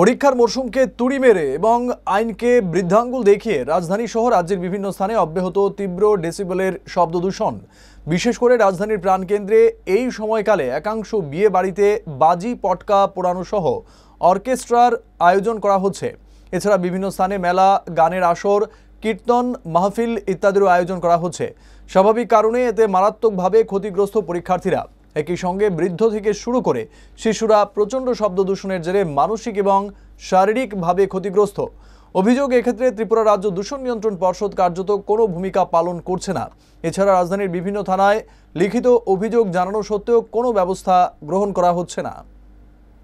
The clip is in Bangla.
পরীক্ষার মরশুমকে তুড়ি মেরে এবং আইনকে বৃদ্ধাঙ্গুল দেখিয়ে রাজধানী সহ রাজ্যের বিভিন্ন স্থানে অব্যাহত তীব্র ডেসিবেলের শব্দ দূষণ বিশেষ করে রাজধানীর প্রাণকেন্দ্রে এই সময়কালে একাংশ বিয়ে বাড়িতে বাজি পটকা পোড়ানো সহ অর্কেস্ট্রার আয়োজন করা হচ্ছে এছাড়া বিভিন্ন স্থানে মেলা গানের আসর কীর্তন মাহফিল ইত্যাদিরও আয়োজন করা হচ্ছে স্বাভাবিক কারণে এতে মারাত্মকভাবে ক্ষতিগ্রস্ত পরীক্ষার্থীরা একই সঙ্গে বৃদ্ধ থেকে শুরু করে শিশুরা প্রচণ্ড শব্দ দূষণের জেরে মানসিক এবং শারীরিকভাবে ক্ষতিগ্রস্ত অভিযোগ এক্ষেত্রে ত্রিপুরা রাজ্য দূষণ নিয়ন্ত্রণ পর্ষদ কার্যত কোনো ভূমিকা পালন করছে না এছাড়া রাজধানীর বিভিন্ন থানায় লিখিত অভিযোগ জানানো সত্ত্বেও কোনো ব্যবস্থা গ্রহণ করা হচ্ছে না